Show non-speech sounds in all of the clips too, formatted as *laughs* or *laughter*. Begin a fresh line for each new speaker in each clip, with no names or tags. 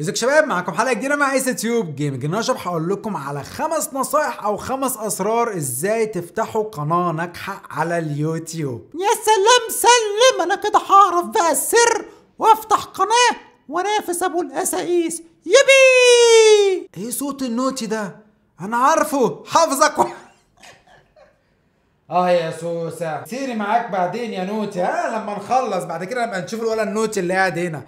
ازيك شباب معاكم حلقه جديده مع ايس تيوب جيمنج النهارده هقول لكم على خمس نصايح او خمس اسرار ازاي تفتحوا قناه ناجحه على اليوتيوب يا سلام سلم انا كده هعرف بقى السر وافتح قناه وانافس ابو الاسائيس يبي ايه صوت النوتي ده انا عارفه حافظك و... اه يا سوسه سيري معاك بعدين يا نوتي ها آه، لما نخلص بعد كده لما نشوف الولد النوتي اللي قاعد هنا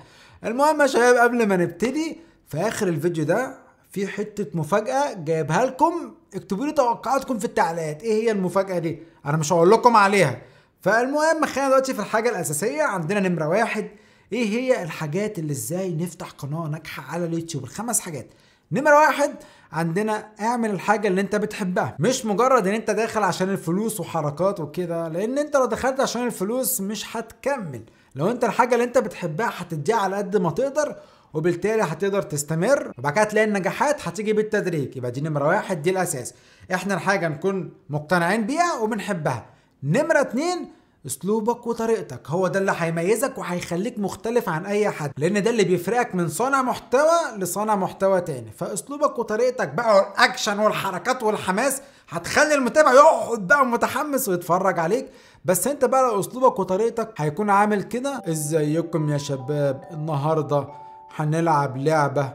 المهم يا شباب قبل ما نبتدي في اخر الفيديو ده في حته مفاجاه جايبها لكم اكتبوا لي توقعاتكم في التعليقات ايه هي المفاجاه دي انا مش هقول لكم عليها فالمهم خلينا دلوقتي في الحاجه الاساسيه عندنا نمره واحد ايه هي الحاجات اللي ازاي نفتح قناه ناجحه على اليوتيوب الخمس حاجات نمرة واحد عندنا اعمل الحاجة اللي انت بتحبها مش مجرد ان انت داخل عشان الفلوس وحركات وكده لان انت لو دخلت عشان الفلوس مش هتكمل لو انت الحاجه اللي انت بتحبها هتديها على قد ما تقدر وبالتالي هتقدر تستمر وبعد كده هتلاقي النجاحات هتيجي بالتدريج يبقى دي نمره واحد دي الاساس احنا الحاجه نكون مقتنعين بيها وبنحبها نمره اتنين اسلوبك وطريقتك هو ده اللي هيميزك وهيخليك مختلف عن اي حد لان ده اللي بيفرقك من صانع محتوى لصانع محتوى تاني فاسلوبك وطريقتك بقى والاكشن والحركات والحماس هتخلي المتابع يقعد بقى متحمس ويتفرج عليك بس انت بقى لو اسلوبك وطريقتك هيكون عامل كده ازيكم يا شباب النهارده هنلعب لعبه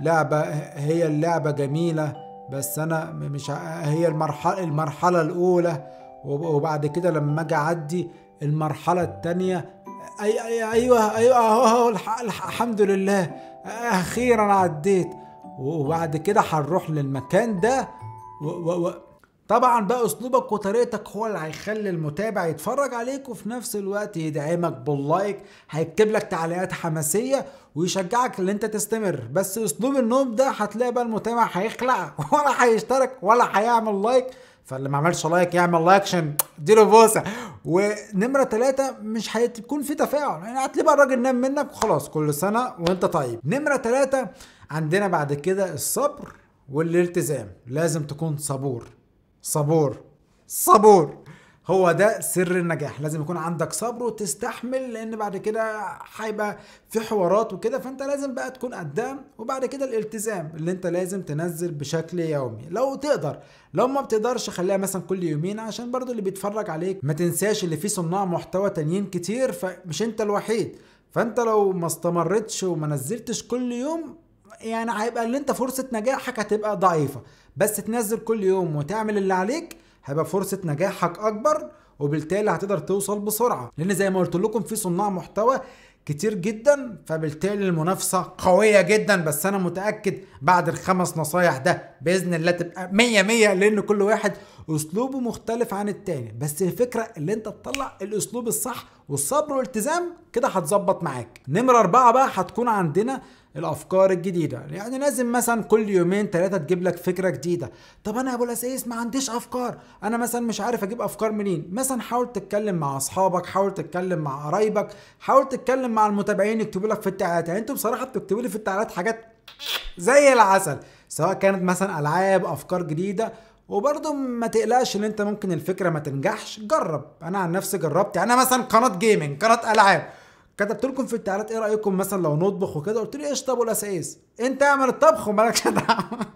لعبه هي اللعبه جميله بس انا مش هي المرحله المرحله الاولى وبعد كده لما اجي اعدي المرحله الثانيه أي ايوه ايوه اهو الحمد لله اخيرا عديت وبعد كده هنروح للمكان ده و و و طبعا بقى اسلوبك وطريقتك هو اللي هيخلي المتابع يتفرج عليك وفي نفس الوقت يدعمك باللايك هيكتب لك تعليقات حماسيه ويشجعك ان انت تستمر بس اسلوب النوم ده هتلاقي بقى المتابع هيخلع ولا هيشترك ولا هيعمل لايك فاللي ما عملش لايك يعمل لايك عشان اديله بوسه ونمره ثلاثه مش هتكون في تفاعل يعني هتلاقي بقى الراجل نام منك وخلاص كل سنه وانت طيب نمره ثلاثه عندنا بعد كده الصبر والالتزام لازم تكون صبور صبور صبور هو ده سر النجاح لازم يكون عندك صبر وتستحمل لان بعد كده هيبقى في حوارات وكده فانت لازم بقى تكون قدام وبعد كده الالتزام اللي انت لازم تنزل بشكل يومي لو تقدر لو ما بتقدرش خليها مثلا كل يومين عشان برضو اللي بيتفرج عليك ما تنساش اللي فيه صناع محتوى تانيين كتير فمش انت الوحيد فانت لو ما استمرتش وما نزلتش كل يوم يعني هيبقى اللي انت فرصة نجاحك هتبقى ضعيفة بس تنزل كل يوم وتعمل اللي عليك هيبقى فرصه نجاحك اكبر وبالتالي هتقدر توصل بسرعه لان زي ما قلت لكم في صناع محتوى كتير جدا فبالتالي المنافسه قويه جدا بس انا متاكد بعد الخمس نصايح ده باذن الله تبقى 100 100 لان كل واحد اسلوبه مختلف عن التاني بس الفكره اللي انت تطلع الاسلوب الصح والصبر والالتزام كده هتظبط معاك نمره أربعة بقى هتكون عندنا الافكار الجديده يعني لازم مثلا كل يومين ثلاثه تجيب لك فكره جديده طب انا يا ابو الاساس ما عنديش افكار انا مثلا مش عارف اجيب افكار منين مثلا حاول تتكلم مع اصحابك حاول تتكلم مع قرايبك حاول تتكلم مع المتابعين يكتبوا لك في التعليقات يعني انتوا بصراحه بتكتبوا لي في التعليقات حاجات زي العسل سواء كانت مثلا العاب افكار جديده وبرضه ما تقلقش ان انت ممكن الفكره ما تنجحش جرب انا عن نفسي جربت يعني انا مثلا قناه جيمنج قناه العاب كتبت لكم في التعليقات ايه رايكم مثلا لو نطبخ وكده قلت لي ايش طب الاساس انت اعمل الطبخ ومالكش دعوه *laughs*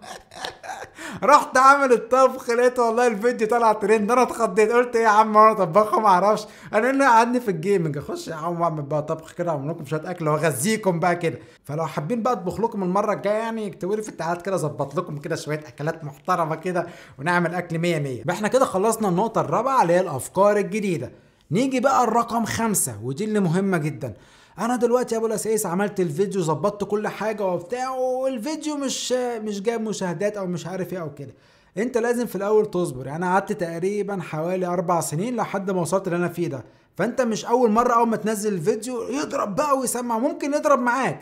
رحت عامل الطبخ لقيت والله الفيديو طلع ترند انا اتخضيت قلت ايه يا عم انا اطبخ ما اعرفش انا اللي قعدني في الجيمنج اخش يا عم اعمل بقى طبخ كده اعمل لكم شويه اكل واغذيكم بقى كده فلو حابين بقى اطبخ لكم المره الجايه يعني اكتبوا لي في التعليقات كده اظبط لكم كده شويه اكلات محترمه كده ونعمل اكل 100 100 احنا كده خلصنا النقطه الرابعه اللي هي الافكار الجديده نيجي بقى الرقم خمسة ودي اللي مهمة جدا انا دلوقتي يا ابو الاساس عملت الفيديو ظبطت كل حاجة وبتاع والفيديو مش مش جاب مشاهدات او مش عارف ايه او كده انت لازم في الاول تصبر يعني قعدت تقريبا حوالي اربع سنين لحد ما وصلت اللي انا فيه ده فانت مش اول مرة اول ما تنزل الفيديو يضرب بقى ويسمع ممكن يضرب معاك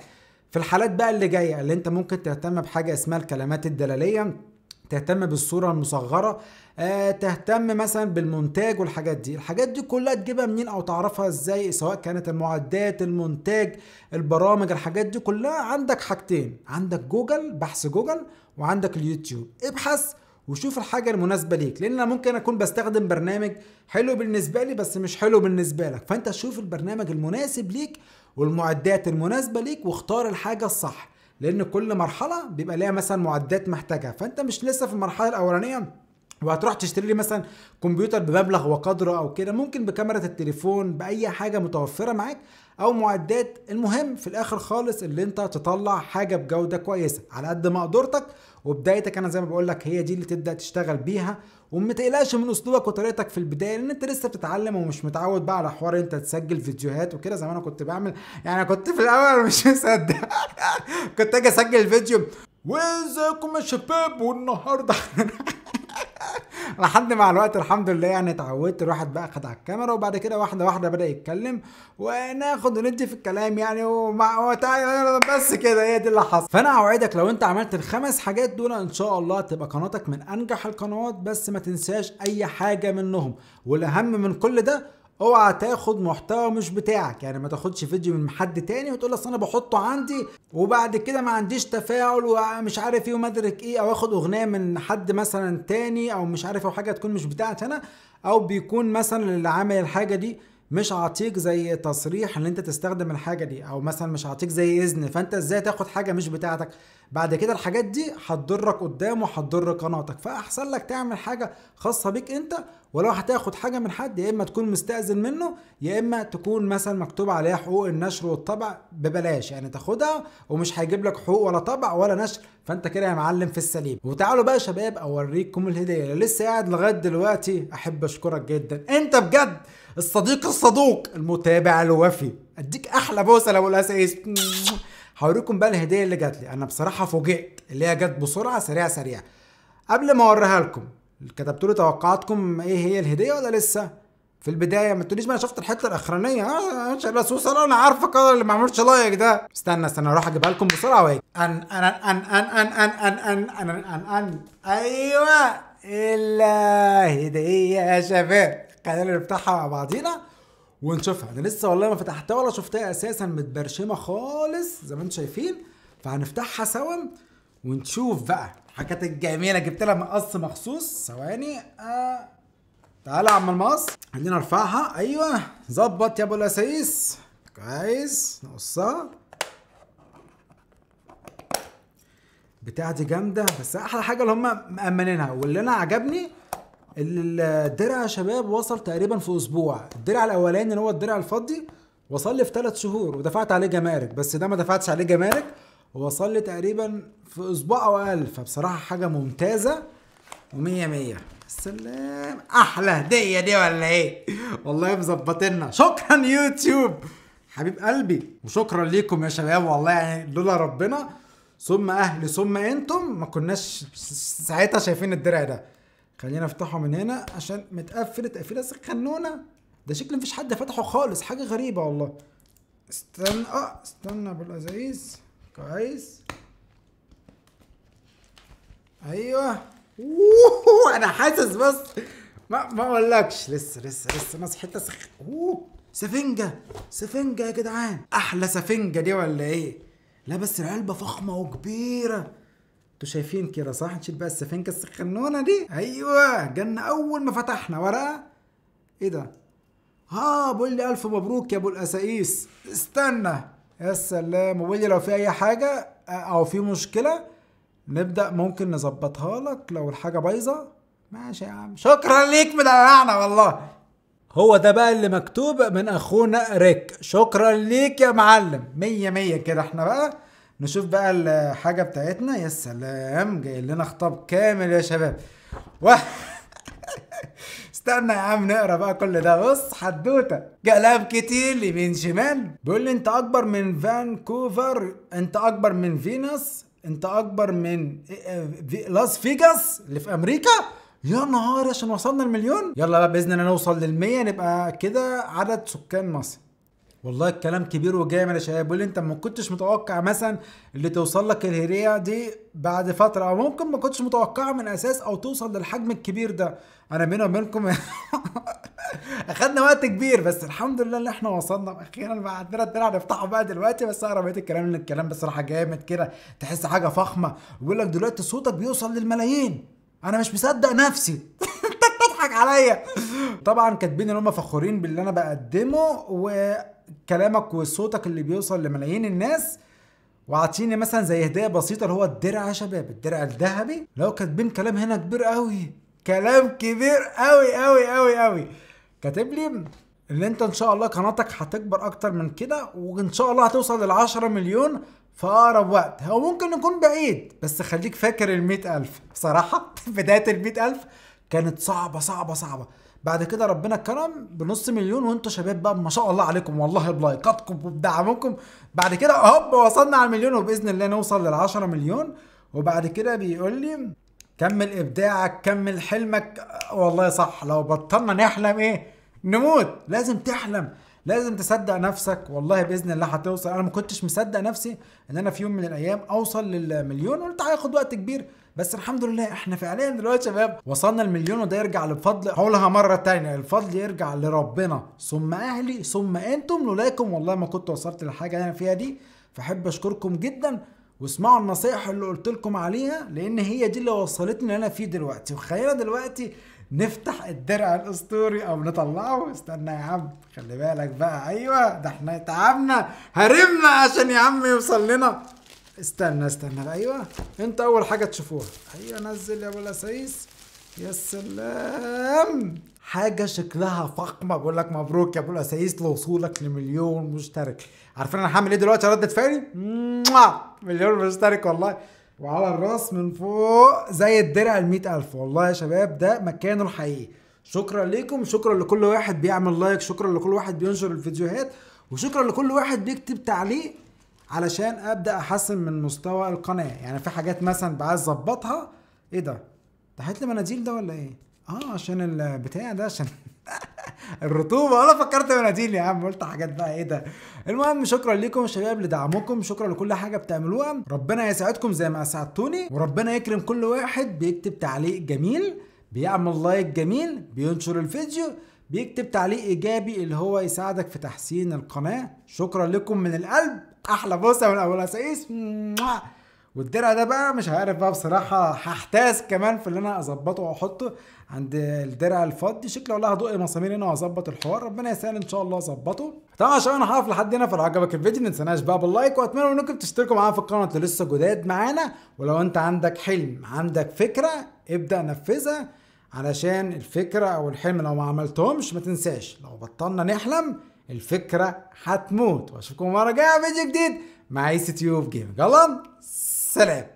في الحالات بقى اللي جاية اللي انت ممكن تهتم بحاجة اسمها الكلمات الدلالية تهتم بالصوره المصغره آه، تهتم مثلا بالمونتاج والحاجات دي الحاجات دي كلها تجيبها منين او تعرفها ازاي سواء كانت المعدات المونتاج البرامج الحاجات دي كلها عندك حاجتين عندك جوجل بحث جوجل وعندك اليوتيوب ابحث وشوف الحاجه المناسبه ليك لان انا ممكن اكون بستخدم برنامج حلو بالنسبه لي بس مش حلو بالنسبه لك فانت شوف البرنامج المناسب ليك والمعدات المناسبه ليك واختار الحاجه الصح لان كل مرحله بيبقى ليها مثلا معدات محتاجها فانت مش لسه في المرحله الاولانيه وهتروح تشتري لي مثلا كمبيوتر بمبلغ وقدره او كده ممكن بكاميرا التليفون باي حاجه متوفره معاك او معدات المهم في الاخر خالص اللي انت تطلع حاجه بجوده كويسه على قد ما قدرتك وبدايتك انا زي ما بقول لك هي دي اللي تبدا تشتغل بيها وما تقلقش من اسلوبك وطريقتك في البدايه لان انت لسه بتتعلم ومش متعود بقى على حوار انت تسجل فيديوهات وكده زي ما انا كنت بعمل يعني كنت في الاول مش مصدق *laughs* كنت اجي اسجل فيديو وازيكم يا شباب والنهارده *laughs* *laughs* لحد مع الوقت الحمد لله يعني اتعودت الواحد بقى خد على الكاميرا وبعد كده واحده واحده بدا يتكلم وناخد وندي في الكلام يعني ومع بس كده هي دي اللي حصل فانا اوعدك لو انت عملت الخمس حاجات دول ان شاء الله تبقى قناتك من انجح القنوات بس ما تنساش اي حاجه منهم والاهم من كل ده اوعى تاخد محتوى مش بتاعك يعني ما تاخدش فيديو من حد تاني وتقول اصل انا بحطه عندي وبعد كده ما عنديش تفاعل ومش عارف ايه ومدرك ايه او اخد اغنيه من حد مثلا تاني او مش عارف او حاجه تكون مش بتاعتي انا او بيكون مثلا اللي عامل الحاجه دي مش عاطيك زي تصريح ان انت تستخدم الحاجه دي او مثلا مش عاطيك زي اذن فانت ازاي تاخد حاجه مش بتاعتك بعد كده الحاجات دي هتضرك قدام وهتضر قناتك فاحسن لك تعمل حاجه خاصه بيك انت ولو هتاخد حاجه من حد يا اما تكون مستاذن منه يا اما تكون مثلا مكتوب عليها حقوق النشر والطبع ببلاش يعني تاخدها ومش هيجيب لك حقوق ولا طبع ولا نشر فانت كده يا معلم في السليم وتعالوا بقى يا شباب اوريكم الهديه اللي لسه قاعد لغايه دلوقتي احب اشكرك جدا انت بجد الصديق الصدوق المتابع الوفي اديك احلى بوسه لو الاساس هوريكم بقى الهديه اللي جات لي انا بصراحه فوجئت اللي هي جت بسرعه سريعه سريعه قبل ما اوريها لكم كتبتوا لي توقعاتكم ايه هي الهديه ولا لسه في البدايه ما تقوليش ما انا شفت الحته الاخرانيه اه مش الرسول انا عارفك انا اللي ما عملتش لايك ده استنى استنى اروح اجيبها لكم بسرعه واجي ان ان ان ان ان ان ان ان ان ان ايوه الهديه يا شباب خلينا نفتحها مع بعضينا ونشوفها انا لسه والله ما فتحتها ولا شفتها اساسا متبرشمه خالص زي ما انتم شايفين فهنفتحها سوا ونشوف بقى الحاجات الجميله جبت لها مقص مخصوص ثواني آه. تعالى يا عم المقص خلينا نرفعها ايوه ظبط يا ابو الاسايس كويس نقصها بتاعتي جامده بس احلى حاجه اللي هم مامنينها واللي انا عجبني الدرع يا شباب وصل تقريبا في اسبوع الدرع الاولاني اللي هو الدرع الفضي وصل لي في ثلاث شهور ودفعت عليه جمارك بس ده ما دفعتش عليه جمارك وصل لي تقريبا في اسبوع او اقل فبصراحه حاجه ممتازه ومية مية سلام احلى هديه دي ولا ايه والله مظبطنا شكرا يوتيوب حبيب قلبي وشكرا ليكم يا شباب والله يعني لولا ربنا ثم اهلي ثم انتم ما كناش ساعتها شايفين الدرع ده خلينا افتحه من هنا عشان متقفل تقفيله سخنونه ده شكل مفيش حد فتحه خالص حاجه غريبه والله استنى اه استنى بالازايز كويس ايوه اوه انا حاسس بس ما ما اقولكش لسه لسه لسه ناس حته سخ اوه سفنجه سفنجه يا جدعان احلى سفنجه دي ولا ايه لا بس العلبه فخمه وكبيره انتوا شايفين كده صح نشيل بقى السفنجه السخنونه دي ايوه جالنا اول ما فتحنا ورقه ايه ده اه بقول لي الف مبروك يا ابو الاسائيس استنى يا سلام وبقول لي لو في اي حاجه آه، او في مشكله نبدا ممكن نظبطها لك لو الحاجه بايظه ماشي يا عم شكرا ليك مدلعنا والله هو ده بقى اللي مكتوب من اخونا ريك شكرا ليك يا معلم مية مية كده احنا بقى نشوف بقى الحاجة بتاعتنا يا سلام جاي لنا خطاب كامل يا شباب و... *laughs* استنى يا عم نقرا بقى كل ده بص حدوته كلام كتير لمين شمال بيقول لي انت اكبر من فانكوفر انت اكبر من فينوس انت اكبر من آه، لاس فيجاس اللي في امريكا يا نهار عشان وصلنا المليون يلا بقى باذن الله نوصل للمية نبقى كده عدد سكان مصر والله الكلام كبير وجاي من شباب بيقول لي انت ما كنتش متوقع مثلا اللي توصل لك الهريه دي بعد فتره او ممكن ما كنتش متوقعه من اساس او توصل للحجم الكبير ده انا بيني وبينكم *laughs* اخدنا وقت كبير بس الحمد لله ان احنا وصلنا اخيرا بعدنا الدرع نفتحه بقى دلوقتي بس اقرا بقيه الكلام لان الكلام بصراحه جامد كده تحس حاجه فخمه ويقول لك دلوقتي صوتك بيوصل للملايين انا مش مصدق نفسي انت *laughs* بتضحك عليا طبعا كاتبين ان هم فخورين باللي انا بقدمه و كلامك وصوتك اللي بيوصل لملايين الناس وعاطيني مثلا زي هديه بسيطه اللي هو الدرع يا شباب الدرع الذهبي لو كاتبين كلام هنا كبير قوي كلام كبير قوي قوي قوي قوي كاتب لي ان انت ان شاء الله قناتك هتكبر اكتر من كده وان شاء الله هتوصل لل10 مليون في اقرب وقت هو ممكن يكون بعيد بس خليك فاكر ال 100000 بصراحه *laughs* بدايه ال 100000 كانت صعبه صعبه صعبه بعد كده ربنا كرم بنص مليون وانتوا شباب بقى ما شاء الله عليكم والله بلايكاتكم وبدعمكم بعد كده هوب وصلنا على المليون وباذن الله نوصل لل 10 مليون وبعد كده بيقول لي كمل ابداعك كمل حلمك والله صح لو بطلنا نحلم ايه نموت لازم تحلم لازم تصدق نفسك والله باذن الله هتوصل انا ما كنتش مصدق نفسي ان انا في يوم من الايام اوصل للمليون قلت هياخد وقت كبير بس الحمد لله احنا فعليا دلوقتي شباب وصلنا المليون وده يرجع للفضل هقولها مره ثانيه الفضل يرجع لربنا ثم اهلي ثم انتم لولاكم والله ما كنت وصلت للحاجه اللي انا فيها دي فاحب اشكركم جدا واسمعوا النصائح اللي قلت لكم عليها لان هي دي اللي وصلتني اللي انا فيه دلوقتي وخلينا دلوقتي نفتح الدرع الاسطوري او نطلعه استنى يا عم خلي بالك بقى ايوه ده احنا تعبنا هرمنا عشان يا عم يوصل لنا استنى استنى ايوه انت اول حاجه تشوفوها ايوه نزل يا ابو الاسايس يا سلام حاجة شكلها فخمه بقول لك مبروك يا ابو الاسايس لوصولك لمليون مشترك عارفين انا هعمل ايه دلوقتي ردة فعلي؟ مليون مشترك والله وعلى الراس من فوق زي الدرع ال ألف والله يا شباب ده مكانه الحقيقي شكرا ليكم شكرا لكل واحد بيعمل لايك شكرا لكل واحد بينشر الفيديوهات وشكرا لكل واحد بيكتب تعليق علشان ابدا احسن من مستوى القناه يعني في حاجات مثلا بعايز اظبطها ايه ده تحت لي مناديل ده ولا ايه اه عشان البتاع ده عشان *laughs* الرطوبه انا فكرت مناديل يا عم قلت حاجات بقى ايه ده المهم شكرا لكم شباب لدعمكم شكرا لكل حاجه بتعملوها ربنا يسعدكم زي ما أسعدتوني وربنا يكرم كل واحد بيكتب تعليق جميل بيعمل لايك جميل بينشر الفيديو بيكتب تعليق ايجابي اللي هو يساعدك في تحسين القناه شكرا لكم من القلب احلى بوسه من ابو سقيس والدرع ده بقى مش عارف بقى بصراحه هحتاس كمان في اللي انا اظبطه واحطه عند الدرع الفضي شكله والله هدق مسامير هنا واظبط الحوار ربنا يسهل ان شاء الله اظبطه طبعا عشان انا هقف لحد هنا فلو عجبك الفيديو ما تنساش بقى باللايك واتمنى انكم تشتركوا معانا في القناه اللي لسه جداد معانا ولو انت عندك حلم عندك فكره ابدا نفذها علشان الفكره او الحلم لو ما عملتهمش ما تنساش لو بطلنا نحلم الفكره هتموت واشوفكم مره جايه فيديو جديد مع ايسي تيوب جيمنج يلا سلام